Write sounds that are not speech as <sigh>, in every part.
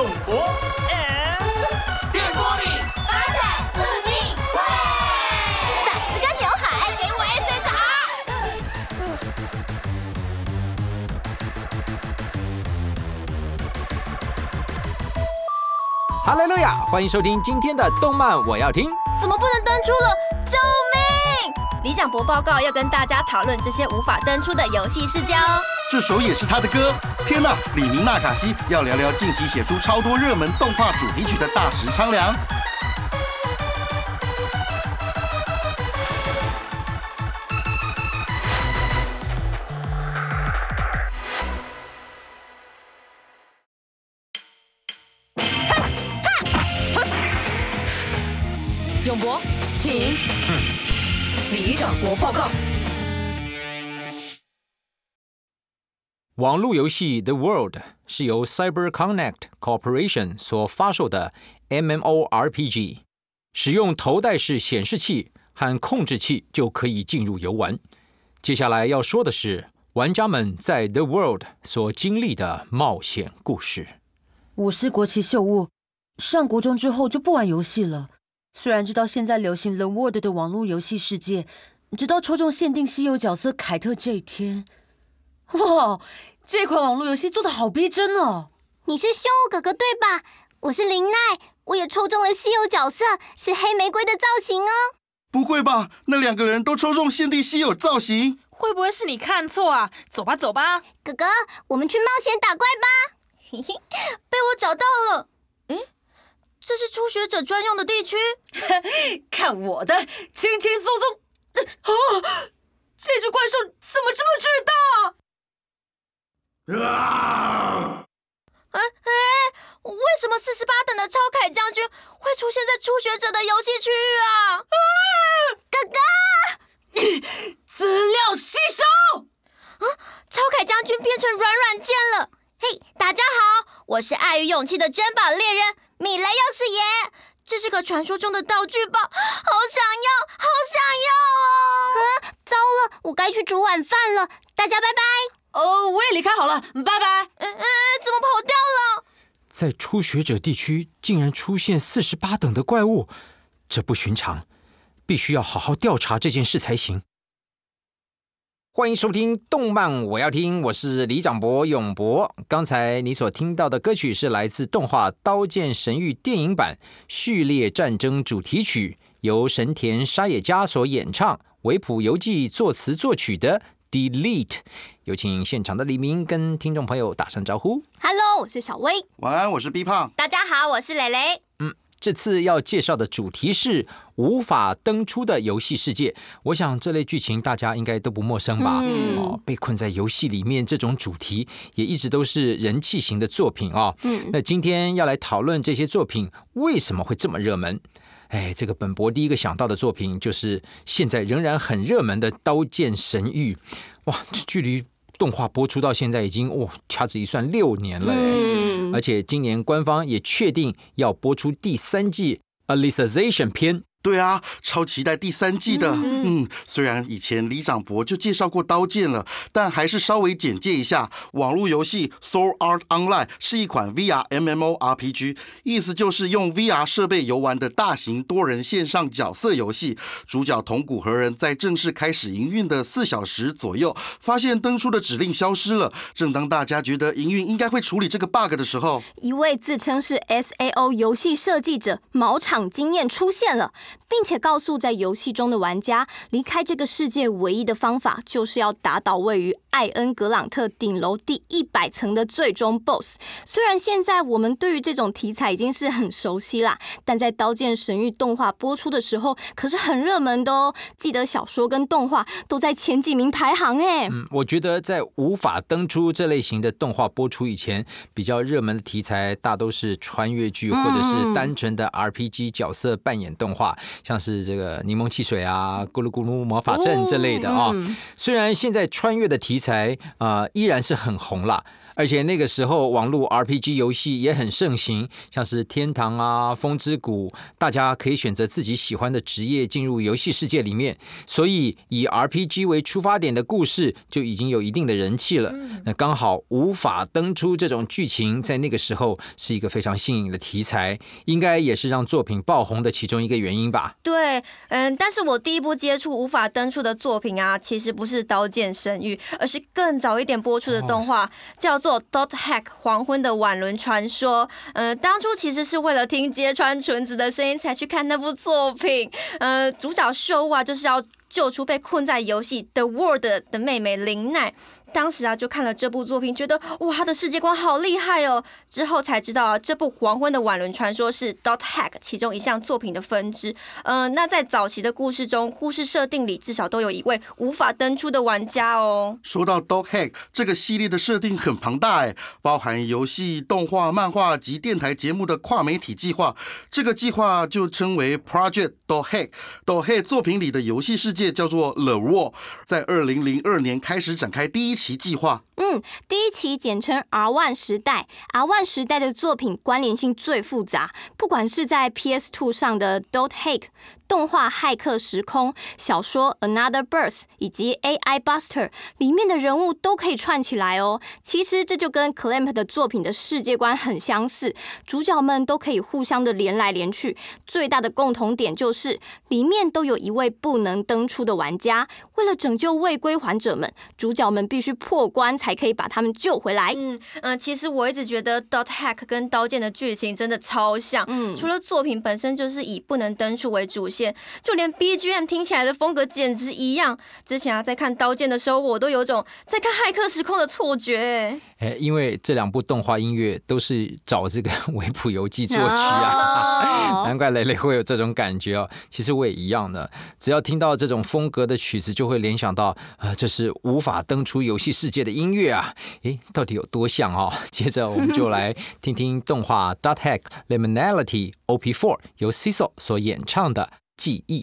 董博 and 电波里发百自零会甩丝干刘海，给我 SSR。哈喽，路亚，欢迎收听今天的动漫，我要听。怎么不能登出了？就。李长博报告要跟大家讨论这些无法登出的游戏世界哦。这首也是他的歌。天呐，李明娜卡西要聊聊近期写出超多热门动画主题曲的大石苍良。网络游戏《The World》是由 Cyber Connect Corporation 所发售的 MMORPG，使用头戴式显示器和控制器就可以进入游玩。接下来要说的是玩家们在《The World》所经历的冒险故事。我是国旗秀物，上国中之后就不玩游戏了。虽然知道现在流行《The World》的网络游戏世界，直到抽中限定稀有角色凯特这一天。<laughs> 哇，这款网络游戏做的好逼真哦！你是修哥哥对吧？我是林奈，我也抽中了稀有角色，是黑玫瑰的造型哦。不会吧？那两个人都抽中限定稀有造型，会不会是你看错啊？走吧走吧，哥哥，我们去冒险打怪吧。嘿嘿，被我找到了。嗯，这是初学者专用的地区。<laughs> 看我的，轻轻松松。<laughs> 啊！这只怪兽怎么这么巨大？啊！哎哎，为什么四十八等的超凯将军会出现在初学者的游戏区域啊？哥哥，<coughs> 资料吸收啊！超凯将军变成软软件了。嘿，大家好，我是爱与勇气的珍宝猎人米莱奥士爷。这是个传说中的道具包，好想要，好想要哦！啊，糟了，我该去煮晚饭了，大家拜拜。哦，我也离开好了，拜拜。嗯嗯，怎么跑掉了？在初学者地区竟然出现四十八等的怪物，这不寻常，必须要好好调查这件事才行。欢迎收听《动漫我要听》，我是李长博永博。刚才你所听到的歌曲是来自动画《刀剑神域》电影版《序列战争》主题曲，由神田沙野加所演唱，维普游记作词作曲的《Delete》。有请现场的李明跟听众朋友打声招呼。Hello，我是小薇。晚安，我是 B 胖。大家好，我是蕾蕾。嗯，这次要介绍的主题是无法登出的游戏世界。我想这类剧情大家应该都不陌生吧？哦，被困在游戏里面这种主题也一直都是人气型的作品啊。嗯，那今天要来讨论这些作品为什么会这么热门？哎，这个本博第一个想到的作品就是现在仍然很热门的《刀剑神域》。哇，距离动画播出到现在已经哇，掐指一算六年了，而且今年官方也确定要播出第三季《Alice'sation》篇。对啊，超期待第三季的。嗯，虽然以前李长博就介绍过刀剑了，但还是稍微简介一下。网络游戏 Soul Art Online 是一款 VR MMO RPG，意思就是用 VR 设备游玩的大型多人线上角色游戏。主角铜鼓和人在正式开始营运的四小时左右，发现登出的指令消失了。正当大家觉得营运应该会处理这个 bug 的时候，一位自称是 SAO 游戏设计者毛厂经验出现了。并且告诉在游戏中的玩家，离开这个世界唯一的方法就是要打倒位于艾恩格朗特顶楼第一百层的最终 BOSS。虽然现在我们对于这种题材已经是很熟悉啦，但在《刀剑神域》动画播出的时候可是很热门的哦。记得小说跟动画都在前几名排行哎。嗯，我觉得在无法登出这类型的动画播出以前，比较热门的题材大都是穿越剧或者是单纯的 RPG 角色扮演动画。像是这个柠檬汽水啊，咕噜咕噜魔法阵之类的啊，虽然现在穿越的题材啊依然是很红了。而且那个时候，网络 RPG 游戏也很盛行，像是《天堂》啊，《风之谷》，大家可以选择自己喜欢的职业进入游戏世界里面。所以以 RPG 为出发点的故事就已经有一定的人气了。嗯。那刚好无法登出这种剧情，在那个时候是一个非常新颖的题材，应该也是让作品爆红的其中一个原因吧。对，嗯，但是我第一部接触无法登出的作品啊，其实不是《刀剑神域》，而是更早一点播出的动画，叫做。《Dot Hack 黄昏的晚轮传说》呃，当初其实是为了听揭穿纯子的声音才去看那部作品。呃，主角秀啊，就是要救出被困在游戏《The World》的妹妹林奈。当时啊，就看了这部作品，觉得哇，他的世界观好厉害哦。之后才知道啊，这部《黄昏的晚轮传说》是 DotHack 其中一项作品的分支。嗯，那在早期的故事中，故事设定里至少都有一位无法登出的玩家哦。说到 DotHack 这个系列的设定很庞大哎，包含游戏、动画、漫画及电台节目的跨媒体计划，这个计划就称为 Project DotHack。DotHack 作品里的游戏世界叫做 The War，在二零零二年开始展开第一。其计划。嗯，第一期简称 R One 时代，R One 时代的作品关联性最复杂，不管是在 PS Two 上的 Dot Hack 动画、骇客时空、小说 Another Birth 以及 AI Buster 里面的人物都可以串起来哦。其实这就跟 Clamp 的作品的世界观很相似，主角们都可以互相的连来连去。最大的共同点就是里面都有一位不能登出的玩家，为了拯救未归还者们，主角们必须破关才。还可以把他们救回来。嗯嗯，其实我一直觉得《Dot Hack》跟《刀剑》的剧情真的超像。嗯，除了作品本身就是以不能登出为主线，就连 BGM 听起来的风格简直一样。之前啊，在看《刀剑》的时候，我都有种在看骇客时空的错觉。哎，因为这两部动画音乐都是找这个维 <laughs> 普游记作曲啊，<laughs> 难怪蕾蕾会有这种感觉哦。其实我也一样的，只要听到这种风格的曲子，就会联想到，呃，这是无法登出游戏世界的音乐。对啊，诶，到底有多像哦？接着，我们就来听听动画《dot hack lemonality o p Four》由 c i s o 所演唱的《记忆》。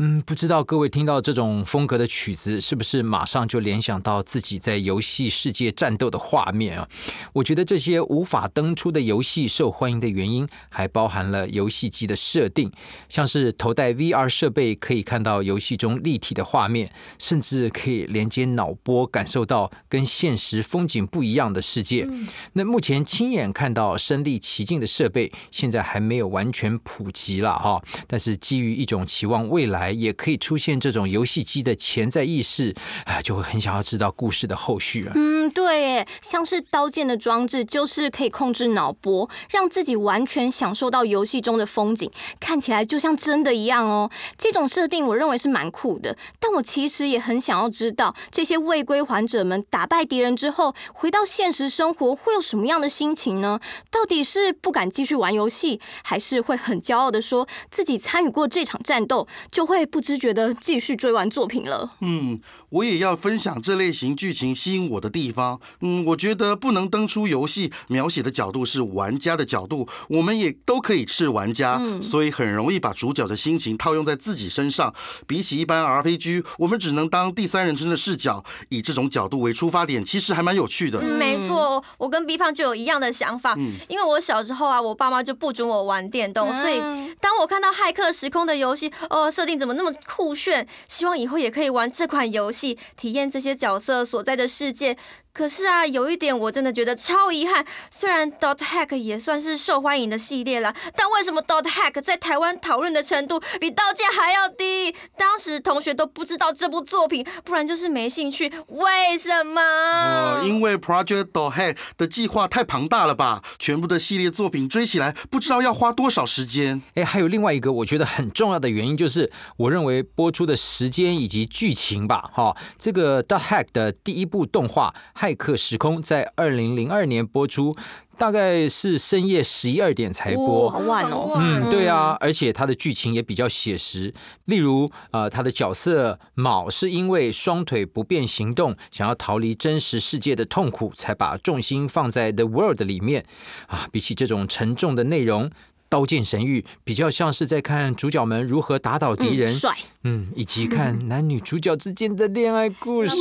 嗯，不知道各位听到这种风格的曲子，是不是马上就联想到自己在游戏世界战斗的画面啊？我觉得这些无法登出的游戏受欢迎的原因，还包含了游戏机的设定，像是头戴 VR 设备可以看到游戏中立体的画面，甚至可以连接脑波，感受到跟现实风景不一样的世界。那目前亲眼看到身临其境的设备，现在还没有完全普及了哈。但是基于一种期望未来。也可以出现这种游戏机的潜在意识，啊，就会很想要知道故事的后续啊。嗯，对，像是刀剑的装置，就是可以控制脑波，让自己完全享受到游戏中的风景，看起来就像真的一样哦。这种设定我认为是蛮酷的，但我其实也很想要知道这些未归还者们打败敌人之后，回到现实生活会有什么样的心情呢？到底是不敢继续玩游戏，还是会很骄傲的说自己参与过这场战斗，就会？被不知觉的继续追完作品了。嗯，我也要分享这类型剧情吸引我的地方。嗯，我觉得不能登出游戏描写的角度是玩家的角度，我们也都可以是玩家，嗯、所以很容易把主角的心情套用在自己身上。比起一般 RPG，我们只能当第三人称的视角，以这种角度为出发点，其实还蛮有趣的。没错，我跟 B 胖就有一样的想法。嗯，因为我小时候啊，我爸妈就不准我玩电动，所以当我看到《骇客时空》的游戏，哦，设定怎？怎么那么酷炫？希望以后也可以玩这款游戏，体验这些角色所在的世界。可是啊，有一点我真的觉得超遗憾。虽然 Dot Hack 也算是受欢迎的系列了，但为什么 Dot Hack 在台湾讨论的程度比道歉还要低？当时同学都不知道这部作品，不然就是没兴趣。为什么？呃，因为 Project Dot Hack 的计划太庞大了吧？全部的系列作品追起来，不知道要花多少时间。哎，还有另外一个我觉得很重要的原因，就是我认为播出的时间以及剧情吧。哈，这个 Dot Hack 的第一部动画还。《迈克时空》在二零零二年播出，大概是深夜十一二点才播，好晚哦。嗯，对啊，而且它的剧情也比较写实。例如，呃，他的角色卯是因为双腿不便行动，想要逃离真实世界的痛苦，才把重心放在《The World》里面啊。比起这种沉重的内容。刀剑神域比较像是在看主角们如何打倒敌人，帅，嗯，以及看男女主角之间的恋爱故事，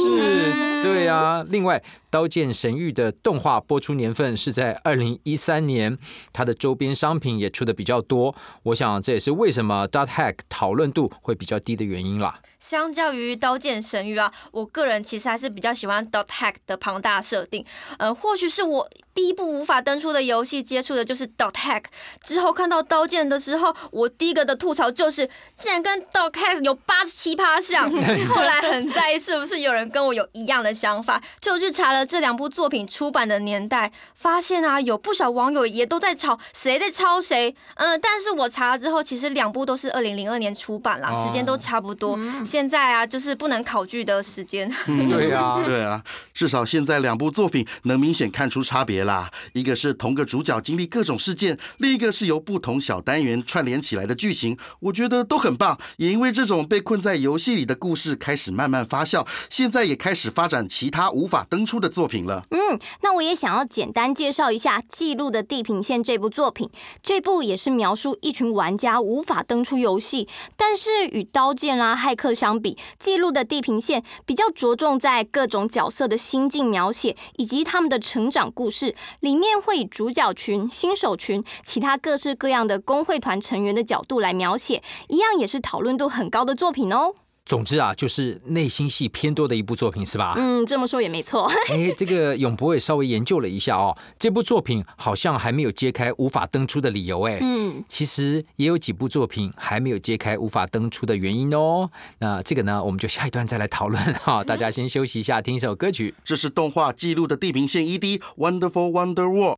对呀。另外。《刀剑神域》的动画播出年份是在二零一三年，它的周边商品也出的比较多。我想这也是为什么《Dot Hack》讨论度会比较低的原因啦。相较于《刀剑神域》啊，我个人其实还是比较喜欢《Dot Hack》的庞大设定。呃，或许是我第一部无法登出的游戏，接触的就是《Dot Hack》。之后看到《刀剑》的时候，我第一个的吐槽就是，竟然跟《Dot Hack》有八十七趴像。<laughs> 后来很在意，是不是有人跟我有一样的想法，就去查了。这两部作品出版的年代，发现啊，有不少网友也都在吵谁在抄谁，嗯，但是我查了之后，其实两部都是二零零二年出版啦，时间都差不多。现在啊，就是不能考据的时间。对啊，<laughs> 对啊，至少现在两部作品能明显看出差别啦。一个是同个主角经历各种事件，另一个是由不同小单元串联起来的剧情，我觉得都很棒。也因为这种被困在游戏里的故事开始慢慢发酵，现在也开始发展其他无法登出的。作品了，嗯，那我也想要简单介绍一下《记录的地平线》这部作品。这部也是描述一群玩家无法登出游戏，但是与《刀剑》啦《骇客》相比，《记录的地平线》比较着重在各种角色的心境描写以及他们的成长故事。里面会以主角群、新手群、其他各式各样的工会团成员的角度来描写，一样也是讨论度很高的作品哦。总之啊，就是内心戏偏多的一部作品是吧？嗯，这么说也没错。<laughs> 哎，这个永博也稍微研究了一下哦，这部作品好像还没有揭开无法登出的理由。哎，嗯，其实也有几部作品还没有揭开无法登出的原因哦。那这个呢，我们就下一段再来讨论哈。大家先休息一下，听首歌曲。这是动画《记录的地平线》ED，《Wonderful Wonder World》。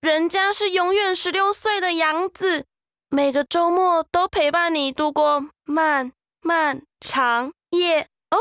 人家是永远十六岁的杨子。每个周末都陪伴你度过漫漫长夜哦。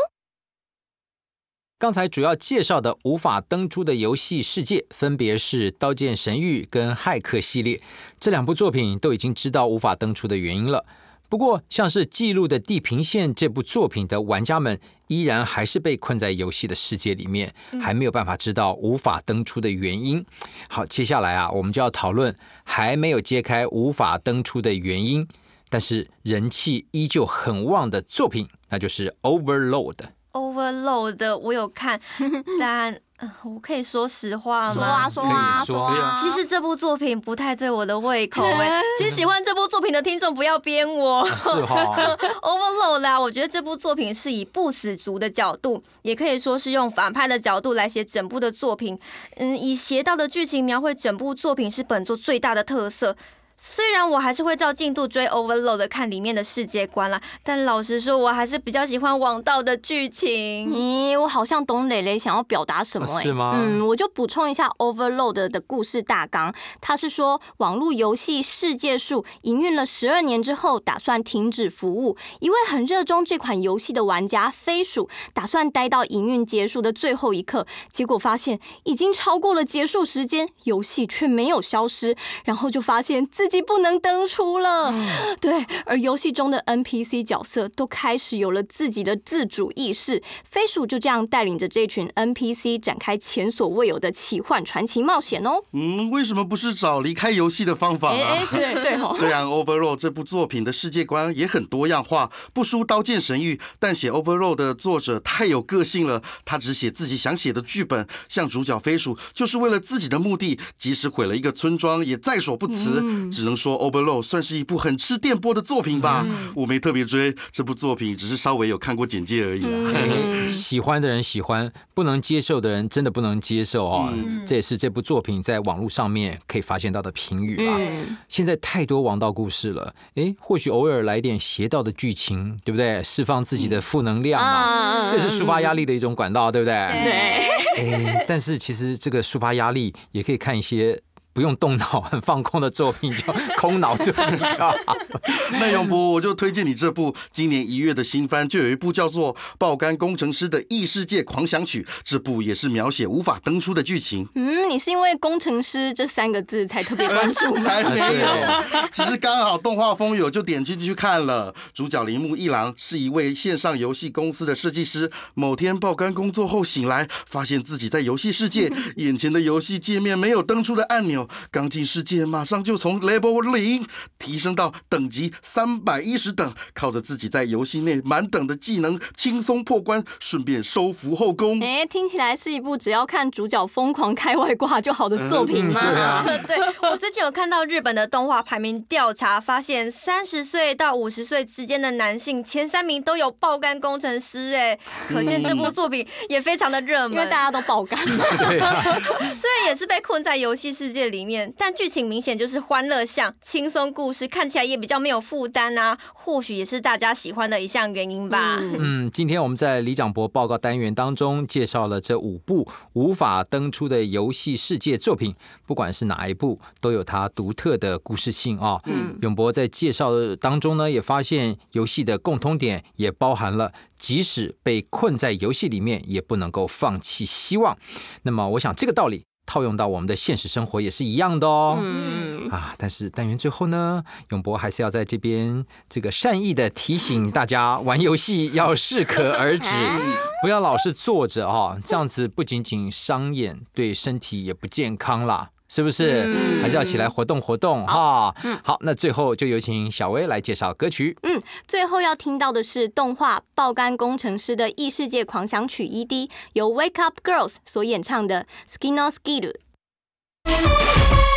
刚才主要介绍的无法登出的游戏世界，分别是《刀剑神域》跟《骇客》系列，这两部作品都已经知道无法登出的原因了。不过，像是《记录的地平线》这部作品的玩家们，依然还是被困在游戏的世界里面，还没有办法知道无法登出的原因。好，接下来啊，我们就要讨论还没有揭开无法登出的原因，但是人气依旧很旺的作品，那就是《Overload》。Overload 的我有看，<laughs> 但我可以说实话吗？说啊说啊说啊！其实这部作品不太对我的胃口诶。请 <laughs> 喜欢这部作品的听众不要编我。是哈。<laughs> Overload 啊，我觉得这部作品是以不死族的角度，也可以说是用反派的角度来写整部的作品。嗯，以邪道的剧情描绘整部作品是本作最大的特色。虽然我还是会照进度追《Overload》看里面的世界观啦，但老实说，我还是比较喜欢《网道》的剧情。咦，我好像懂蕾蕾想要表达什么？是吗？嗯，我就补充一下《Overload》的故事大纲：，他是说网络游戏世界树营运了十二年之后，打算停止服务。一位很热衷这款游戏的玩家飞鼠，打算待到营运结束的最后一刻，结果发现已经超过了结束时间，游戏却没有消失，然后就发现自。自己不能登出了，对。而游戏中的 NPC 角色都开始有了自己的自主意识，飞鼠就这样带领着这群 NPC 展开前所未有的奇幻传奇冒险哦。嗯，为什么不是找离开游戏的方法啊？对对。<laughs> 虽然 o v e r l l 这部作品的世界观也很多样化，不输《刀剑神域》，但写 o v e r l l 的作者太有个性了，他只写自己想写的剧本，像主角飞鼠，就是为了自己的目的，即使毁了一个村庄也在所不辞。只能说《o v e r l o a d 算是一部很吃电波的作品吧。我没特别追这部作品，只是稍微有看过简介而已。<laughs> 喜欢的人喜欢，不能接受的人真的不能接受哦。这也是这部作品在网络上面可以发现到的评语吧。现在太多王道故事了，哎，或许偶尔来点邪道的剧情，对不对？释放自己的负能量啊，这是抒发压力的一种管道，对不对？对。哎，但是其实这个抒发压力也可以看一些。不用动脑，很放空的作品就空脑之那荣波，我就推荐你这部今年一月的新番，就有一部叫做《爆肝工程师的异世界狂想曲》。这部也是描写无法登出的剧情。嗯，你是因为“工程师”这三个字才特别关注，才没有？只是刚好动画风有，就点进去看了。主角铃木一郎是一位线上游戏公司的设计师。某天爆肝工作后醒来，发现自己在游戏世界，眼前的游戏界面没有登出的按钮。刚进世界，马上就从 level 零提升到等级三百一十等，靠着自己在游戏内满等的技能轻松破关，顺便收服后宫。哎，听起来是一部只要看主角疯狂开外挂就好的作品吗？对啊，<laughs> 对。我最近有看到日本的动画排名调查，发现三十岁到五十岁之间的男性前三名都有爆肝工程师。哎，可见这部作品也非常的热门，因为大家都爆肝嘛。<laughs> 虽然也是被困在游戏世界里。里面，但剧情明显就是欢乐向、轻松故事，看起来也比较没有负担啊。或许也是大家喜欢的一项原因吧。嗯，今天我们在李长博报告单元当中介绍了这五部无法登出的游戏世界作品，不管是哪一部，都有它独特的故事性啊。嗯，永博在介绍的当中呢，也发现游戏的共通点也包含了，即使被困在游戏里面，也不能够放弃希望。那么，我想这个道理。套用到我们的现实生活也是一样的哦，啊！但是但愿最后呢，永博还是要在这边这个善意的提醒大家，玩游戏要适可而止，<laughs> 不要老是坐着哦，这样子不仅仅伤眼，对身体也不健康啦。是不是还是要起来活动活动哈？嗯，好，那最后就有请小薇来介绍歌曲。嗯，最后要听到的是动画《爆肝工程师的异世界狂想曲》ED，由 Wake Up Girls 所演唱的《s k i n o s k i l